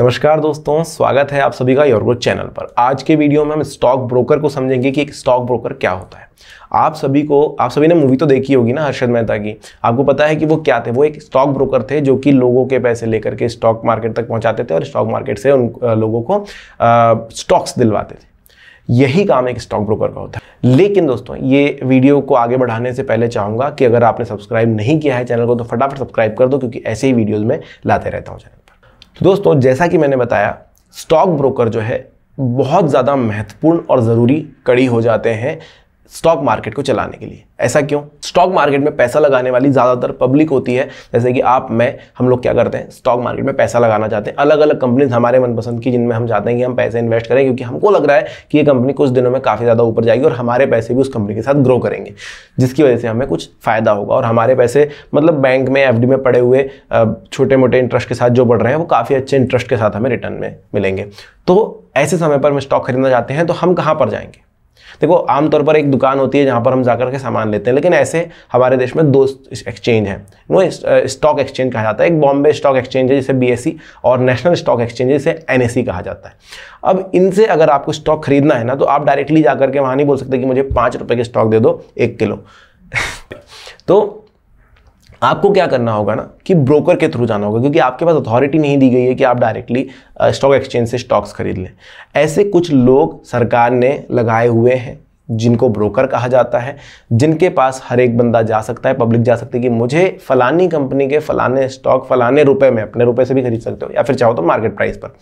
नमस्कार दोस्तों स्वागत है आप सभी का योरगो चैनल पर आज के वीडियो में हम स्टॉक ब्रोकर को समझेंगे कि एक स्टॉक ब्रोकर क्या होता है आप सभी को आप सभी ने मूवी तो देखी होगी ना हर्षद मेहता की आपको पता है कि वो क्या थे वो एक स्टॉक ब्रोकर थे जो कि लोगों के पैसे लेकर के स्टॉक मार्केट तक पहुंचाते थे और स्टॉक मार्केट से उन लोगों को स्टॉक्स दिलवाते थे यही काम एक स्टॉक ब्रोकर का होता है लेकिन दोस्तों ये वीडियो को आगे बढ़ाने से पहले चाहूँगा कि अगर आपने सब्सक्राइब नहीं किया है चैनल को तो फटाफट सब्सक्राइब कर दो क्योंकि ऐसे ही वीडियोज़ में लाते रहता हूँ चैनल दोस्तों जैसा कि मैंने बताया स्टॉक ब्रोकर जो है बहुत ज़्यादा महत्वपूर्ण और ज़रूरी कड़ी हो जाते हैं स्टॉक मार्केट को चलाने के लिए ऐसा क्यों स्टॉक मार्केट में पैसा लगाने वाली ज़्यादातर पब्लिक होती है जैसे कि आप मैं हम लोग क्या करते हैं स्टॉक मार्केट में पैसा लगाना चाहते हैं अलग अलग कंपनीज हमारे मनपसंद की जिनमें हम चाहते हैं कि हम पैसे इन्वेस्ट करें क्योंकि हमको लग रहा है कि ये कंपनी कुछ दिनों में काफ़ी ज़्यादा ऊपर जाएगी और हमारे पैसे भी उस कंपनी के साथ ग्रो करेंगे जिसकी वजह से हमें कुछ फ़ायदा होगा और हमारे पैसे मतलब बैंक में एफ में पड़े हुए छोटे मोटे इंटरेस्ट के साथ जो बढ़ रहे हैं वो काफ़ी अच्छे इंटरेस्ट के साथ हमें रिटर्न में मिलेंगे तो ऐसे समय पर हम स्टॉक खरीदना चाहते हैं तो हम कहाँ पर जाएंगे देखो आमतौर पर एक दुकान होती है जहाँ पर हम जाकर के सामान लेते हैं लेकिन ऐसे हमारे देश में दो एक्सचेंज हैं वो स्टॉक एक्सचेंज कहा जाता है एक बॉम्बे स्टॉक एक्सचेंज है जिसे बी e और नेशनल स्टॉक एक्सचेंज है जिसे एन e कहा जाता है अब इनसे अगर आपको स्टॉक खरीदना है ना तो आप डायरेक्टली जाकर के वहाँ नहीं बोल सकते कि मुझे पाँच रुपये के स्टॉक दे दो एक किलो तो आपको क्या करना होगा ना कि ब्रोकर के थ्रू जाना होगा क्योंकि आपके पास अथॉरिटी नहीं दी गई है कि आप डायरेक्टली स्टॉक एक्सचेंज से स्टॉक्स खरीद लें ऐसे कुछ लोग सरकार ने लगाए हुए हैं जिनको ब्रोकर कहा जाता है जिनके पास हर एक बंदा जा सकता है पब्लिक जा सकती है कि मुझे फलानी कंपनी के फलाने स्टॉक फलाने रुपए में अपने रुपए से भी खरीद सकते हो या फिर चाहो तो मार्केट प्राइस पर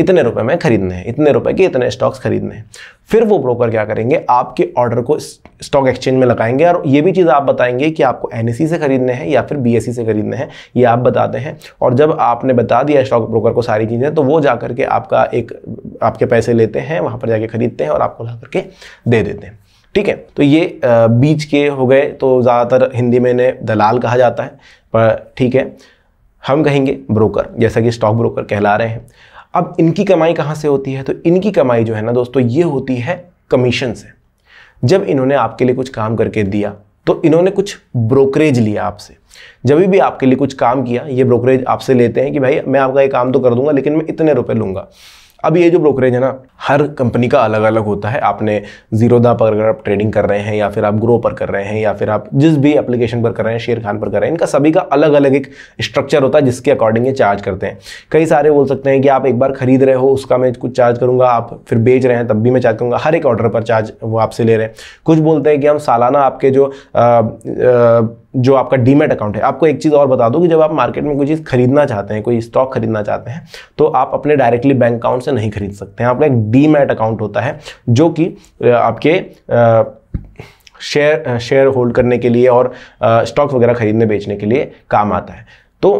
इतने रुपए में खरीदने हैं इतने रुपए के इतने स्टॉक्स खरीदने हैं फिर वो ब्रोकर क्या करेंगे आपके ऑर्डर को स्टॉक एक्सचेंज में लगाएंगे और ये भी चीज़ आप बताएंगे कि आपको एन से खरीदने हैं या फिर बी से खरीदने हैं ये आप बताते हैं और जब आपने बता दिया स्टॉक ब्रोकर को सारी चीज़ें तो वो जा करके आपका एक आपके पैसे लेते हैं वहाँ पर जाके खरीदते हैं और आपको ला करके दे देते हैं ठीक है तो ये बीच के हो गए तो ज़्यादातर हिंदी में इन्हें दलाल कहा जाता है पर ठीक है हम कहेंगे ब्रोकर जैसा कि स्टॉक ब्रोकर कहला रहे हैं अब इनकी कमाई कहाँ से होती है तो इनकी कमाई जो है ना दोस्तों ये होती है कमीशन से जब इन्होंने आपके लिए कुछ काम करके दिया तो इन्होंने कुछ ब्रोकरेज लिया आपसे जब भी आपके लिए कुछ काम किया ये ब्रोकरेज आपसे लेते हैं कि भाई मैं आपका ये काम तो कर दूंगा लेकिन मैं इतने रुपए लूंगा अब ये जो ब्रोकरेज है ना हर कंपनी का अलग अलग होता है आपने जीरोदा पर अगर आप ट्रेडिंग कर रहे हैं या फिर आप ग्रो पर कर रहे हैं या फिर आप जिस भी एप्लीकेशन पर कर रहे हैं शेयर खान पर कर रहे हैं इनका सभी का अलग अलग एक स्ट्रक्चर होता है जिसके अकॉर्डिंग ये चार्ज करते हैं कई सारे बोल सकते हैं कि आप एक बार खरीद रहे हो उसका मैं कुछ चार्ज करूँगा आप फिर बेच रहे हैं तब भी मैं चार्ज करूँगा हर एक ऑर्डर पर चार्ज वो आपसे ले रहे हैं कुछ बोलते हैं कि हम सालाना आपके जो आ, आ, जो आपका डीमेट अकाउंट है आपको एक चीज़ और बता दूं कि जब आप मार्केट में कोई चीज़ खरीदना चाहते हैं कोई स्टॉक खरीदना चाहते हैं तो आप अपने डायरेक्टली बैंक अकाउंट से नहीं खरीद सकते हैं आपका एक डीमेट अकाउंट होता है जो कि आपके शेयर शेयर होल्ड करने के लिए और स्टॉक वगैरह खरीदने बेचने के लिए काम आता है तो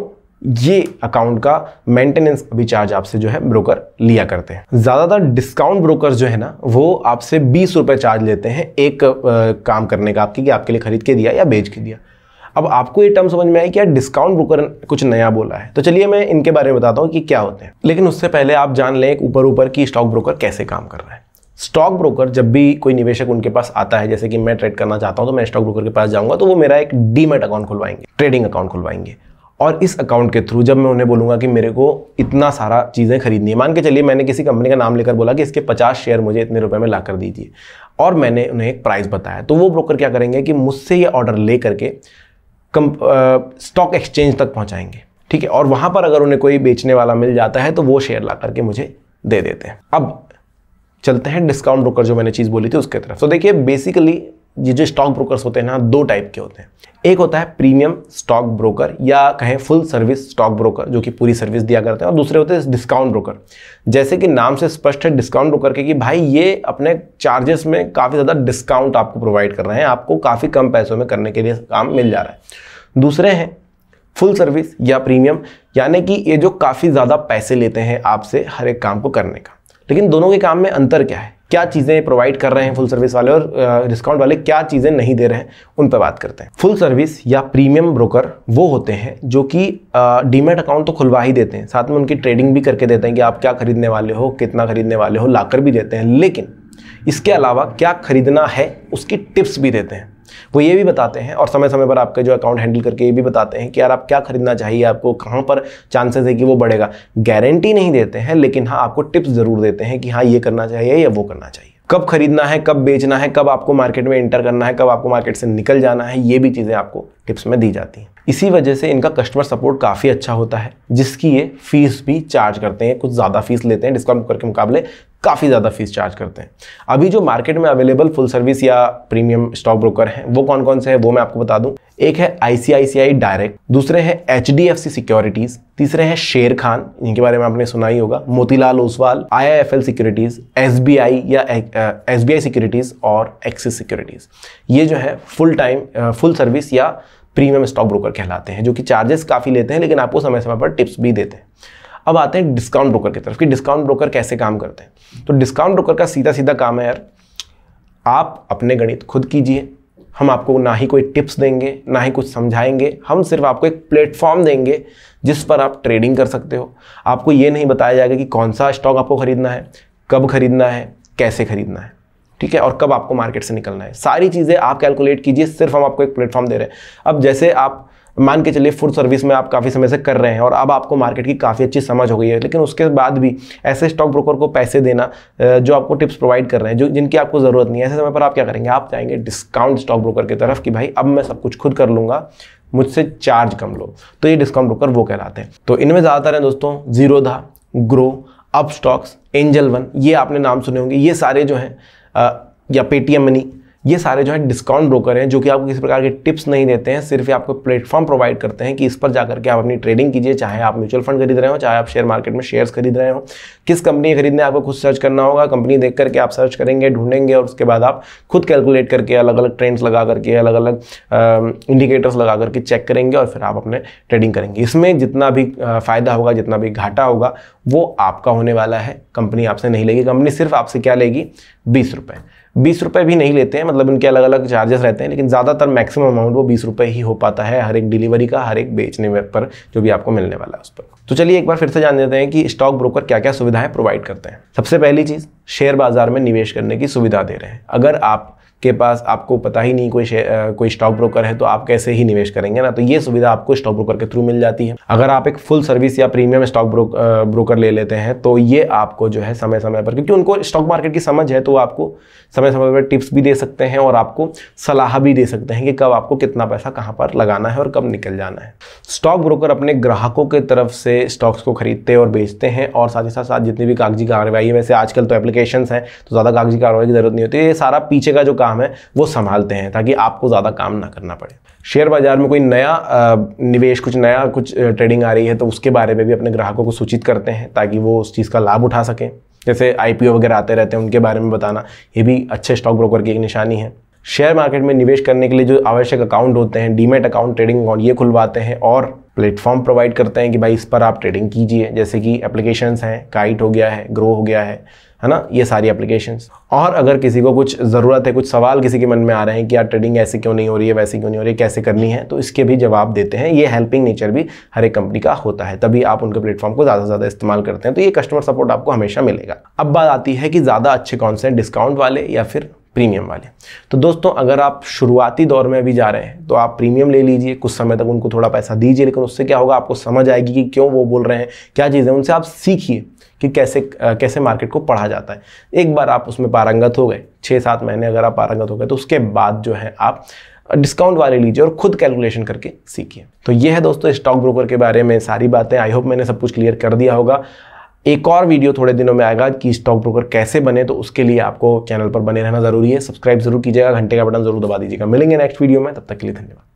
ये अकाउंट का मेंटेनेंस अभी चार्ज आपसे जो है ब्रोकर लिया करते हैं ज़्यादातर डिस्काउंट ब्रोकर जो है ना वो आपसे बीस रुपये चार्ज लेते हैं एक आ, काम करने का आपकी कि आपके लिए खरीद के दिया या बेच के दिया अब आपको ये टर्म समझ में आई कि यार डिस्काउंट ब्रोकर कुछ नया बोला है तो चलिए मैं इनके बारे में बताता हूँ कि क्या होते हैं लेकिन उससे पहले आप जान लें ऊपर ऊपर कि स्टॉक ब्रोकर कैसे काम कर रहा है स्टॉक ब्रोकर जब भी कोई निवेशक उनके पास आता है जैसे कि मैं ट्रेड करना चाहता हूँ तो मैं स्टॉक ब्रोकर के पास जाऊँगा तो वो मेरा एक डीमेट अकाउंट खुलवाएंगे ट्रेडिंग अकाउंट खुलवाएंगे और इस अकाउंट के थ्रू जब मैं उन्हें बोलूंगा कि मेरे को इतना सारा चीज़ें खरीदनी है मान के चलिए मैंने किसी कंपनी का नाम लेकर बोला कि इसके 50 शेयर मुझे इतने रुपए में ला कर दीजिए और मैंने उन्हें एक प्राइस बताया तो वो ब्रोकर क्या करेंगे कि मुझसे ये ऑर्डर ले करके स्टॉक एक्सचेंज तक पहुंचाएंगे ठीक है और वहां पर अगर उन्हें कोई बेचने वाला मिल जाता है तो वो शेयर ला करके मुझे दे देते हैं अब चलते हैं डिस्काउंट ब्रोकर जो मैंने चीज़ बोली थी उसके तरफ तो देखिए बेसिकली ये जो स्टॉक ब्रोकर्स होते हैं ना दो टाइप के होते हैं एक होता है प्रीमियम स्टॉक ब्रोकर या कहें फुल सर्विस स्टॉक ब्रोकर जो कि पूरी सर्विस दिया करते हैं और दूसरे होते हैं डिस्काउंट ब्रोकर जैसे कि नाम से स्पष्ट है डिस्काउंट ब्रोकर के कि भाई ये अपने चार्जेस में काफ़ी ज़्यादा डिस्काउंट आपको प्रोवाइड कर रहे हैं आपको काफ़ी कम पैसों में करने के लिए काम मिल जा रहा है दूसरे हैं फुल सर्विस या प्रीमियम यानी कि ये जो काफ़ी ज़्यादा पैसे लेते हैं आपसे हर एक काम को करने का लेकिन दोनों के काम में अंतर क्या है क्या चीज़ें प्रोवाइड कर रहे हैं फुल सर्विस वाले और डिस्काउंट वाले क्या चीज़ें नहीं दे रहे हैं उन पर बात करते हैं फुल सर्विस या प्रीमियम ब्रोकर वो होते हैं जो कि डीमेट अकाउंट तो खुलवा ही देते हैं साथ में उनकी ट्रेडिंग भी करके देते हैं कि आप क्या खरीदने वाले हो कितना खरीदने वाले हो लाकर भी देते हैं लेकिन इसके अलावा क्या खरीदना है उसकी टिप्स भी देते हैं वो ये भी बताते हैं और समय समय पर आपके जो अकाउंट हैंडल करके ये भी बताते हैं कि यार आप क्या खरीदना चाहिए आपको कहाँ पर चांसेस है कि वो बढ़ेगा गारंटी नहीं देते हैं लेकिन हाँ आपको टिप्स ज़रूर देते हैं कि हाँ ये करना चाहिए या वो करना चाहिए कब खरीदना है कब बेचना है कब आपको मार्केट में एंटर करना है कब आपको मार्केट से निकल जाना है ये भी चीज़ें आपको टिप्स में दी जाती हैं इसी वजह से इनका कस्टमर सपोर्ट काफ़ी अच्छा होता है जिसकी ये फ़ीस भी चार्ज करते हैं कुछ ज़्यादा फीस लेते हैं डिस्काउंट बुकर के मुकाबले काफ़ी ज़्यादा फीस चार्ज करते हैं अभी जो मार्केट में अवेलेबल फुल सर्विस या प्रीमियम स्टॉक ब्रोकर हैं वो कौन कौन से हैं वो मैं आपको बता दूं एक है आई डायरेक्ट दूसरे हैं H D F C securities तीसरे हैं शेर खान इनके बारे में आपने सुना ही होगा Motilal Oswal I I F L securities S B I या एस बी आई सिक्योरिटीज़ और एक्सिस सिक्योरिटीज़ ये जो है फुल टाइम फुल सर्विस या प्रीमियम स्टॉक ब्रोकर कहलाते हैं जो कि चार्जेस काफ़ी लेते हैं लेकिन आपको समय समय पर टिप्स भी देते हैं अब आते हैं डिस्काउंट ब्रोकर की तरफ कि डिस्काउंट ब्रोकर कैसे काम करते हैं तो डिस्काउंट ब्रोकर का सीधा सीधा काम है यार आप अपने गणित खुद कीजिए हम आपको ना ही कोई टिप्स देंगे ना ही कुछ समझाएंगे हम सिर्फ आपको एक प्लेटफॉर्म देंगे जिस पर आप ट्रेडिंग कर सकते हो आपको ये नहीं बताया जाएगा कि कौन सा स्टॉक आपको खरीदना है कब खरीदना है कैसे खरीदना है ठीक है और कब आपको मार्केट से निकलना है सारी चीज़ें आप कैलकुलेट कीजिए सिर्फ हम आपको एक प्लेटफॉर्म दे रहे हैं अब जैसे आप मान के चलिए फूड सर्विस में आप काफ़ी समय से कर रहे हैं और अब आपको मार्केट की काफ़ी अच्छी समझ हो गई है लेकिन उसके बाद भी ऐसे स्टॉक ब्रोकर को पैसे देना जो आपको टिप्स प्रोवाइड कर रहे हैं जो जिनकी आपको ज़रूरत नहीं है ऐसे समय पर आप क्या करेंगे आप जाएंगे डिस्काउंट स्टॉक ब्रोकर की तरफ कि भाई अब मैं सब कुछ खुद कर लूँगा मुझसे चार्ज कम लो तो ये डिस्काउंट ब्रोकर वो कहलाते हैं तो इनमें ज़्यादातर हैं दोस्तों Zerodha Groww Upstox Angel One ये आपने नाम सुने होंगे ये सारे जो हैं या पेटीएम मनी ये सारे जो है डिस्काउंट ब्रोकर हैं जो कि आपको किसी प्रकार के टिप्स नहीं देते हैं सिर्फ आपको प्लेटफॉर्म प्रोवाइड करते हैं कि इस पर जाकर के आप अपनी ट्रेडिंग कीजिए चाहे आप म्यूचुअल फंड खरीद रहे हो चाहे आप शेयर मार्केट में शेयर्स खरीद रहे हो किस कंपनी खरीदने आपको खुद सर्च करना होगा कंपनी देख करके आप सर्च करेंगे ढूंढेंगे और उसके बाद आप खुद कैलकुलेट करके अलग अलग ट्रेंड्स लगा करके अलग अलग इंडिकेटर्स लगा करके चेक करेंगे और फिर आप अपने ट्रेडिंग करेंगे इसमें जितना भी फ़ायदा होगा जितना भी घाटा होगा वो आपका होने वाला है कंपनी आपसे नहीं लेगी कंपनी सिर्फ आपसे क्या लेगी बीस रुपये बीस रुपये भी नहीं लेते हैं मतलब उनके अलग अलग चार्जेस रहते हैं लेकिन ज़्यादातर मैक्सिमम अमाउंट वो बीस रुपये ही हो पाता है हर एक डिलीवरी का हर एक बेचने पर जो भी आपको मिलने वाला है उस पर तो चलिए एक बार फिर से जान लेते हैं कि स्टॉक ब्रोकर क्या क्या सुविधाएं प्रोवाइड करते हैं सबसे पहली चीज़ शेयर बाजार में निवेश करने की सुविधा दे रहे हैं अगर आप के पास आपको पता ही नहीं कोई कोई स्टॉक ब्रोकर है तो आप कैसे ही निवेश करेंगे ना तो ये सुविधा आपको स्टॉक ब्रोकर के थ्रू मिल जाती है अगर आप एक फुल सर्विस या प्रीमियम स्टॉक ब्रोकर ले लेते हैं तो ये आपको जो है समय समय पर क्योंकि उनको स्टॉक मार्केट की समझ है तो आपको समय समय पर टिप्स भी दे सकते हैं और आपको सलाह भी दे सकते हैं कि कब आपको कितना पैसा कहाँ पर लगाना है और कब निकल जाना है स्टॉक ब्रोकर अपने ग्राहकों के तरफ से स्टॉक्स को खरीदते और बेचते हैं और साथ ही साथ साथ जितनी भी कागजी कार्रवाई है वैसे आजकल तो एप्लीकेशन है तो ज़्यादा कागजी कार्रवाई की जरूरत नहीं होती ये सारा पीछे का जो काम काम है वो संभालते हैं ताकि आपको ज़्यादा काम ना करना पड़े शेयर बाजार में कोई नया निवेश कुछ नया कुछ ट्रेडिंग आ रही है तो उसके बारे में भी अपने ग्राहकों को सूचित करते हैं ताकि वो उस चीज़ का लाभ उठा सकें जैसे आई वगैरह आते रहते हैं उनके बारे में बताना ये भी अच्छे स्टॉक ब्रोकर की एक निशानी है शेयर मार्केट में निवेश करने के लिए जो आवश्यक अकाउंट होते हैं डीमेट अकाउंट ट्रेडिंग अकाउंट ये खुलवाते हैं और प्लेटफॉर्म प्रोवाइड करते हैं कि भाई इस पर आप ट्रेडिंग कीजिए जैसे कि एप्लीकेशंस हैं काइट हो गया है ग्रो हो गया है है ना ये सारी एप्लीकेशन और अगर किसी को कुछ ज़रूरत है कुछ सवाल किसी के मन में आ रहे हैं कि यार ट्रेडिंग ऐसे क्यों नहीं हो रही है वैसे क्यों नहीं हो रही है कैसे करनी है तो इसके भी जवाब देते हैं ये हेल्पिंग नेचर भी हर एक कंपनी का होता है तभी आप उनके प्लेटफॉर्म को ज़्यादा से ज़्यादा इस्तेमाल करते हैं तो ये कस्टमर सपोर्ट आपको हमेशा मिलेगा अब बात आती है कि ज़्यादा अच्छे कौन से डिस्काउंट वाले या फिर प्रीमियम वाले तो दोस्तों अगर आप शुरुआती दौर में भी जा रहे हैं तो आप प्रीमियम ले लीजिए कुछ समय तक उनको थोड़ा पैसा दीजिए लेकिन उससे क्या होगा आपको समझ आएगी कि क्यों वो बोल रहे हैं क्या चीज़ें उनसे आप सीखिए कि कैसे कैसे मार्केट को पढ़ा जाता है एक बार आप उसमें पारंगत हो गए छः सात महीने अगर आप पारंगत हो गए तो उसके बाद जो है आप डिस्काउंट वाले लीजिए और खुद कैलकुलेशन करके सीखिए तो ये है दोस्तों स्टॉक ब्रोकर के बारे में सारी बातें आई होप मैंने सब कुछ क्लियर कर दिया होगा एक और वीडियो थोड़े दिनों में आएगा कि स्टॉक ब्रोकर कैसे बने तो उसके लिए आपको चैनल पर बने रहना जरूरी है सब्सक्राइब जरूर कीजिएगा घंटे का बटन जरूर दबा दीजिएगा मिलेंगे नेक्स्ट वीडियो में तब तक के लिए धन्यवाद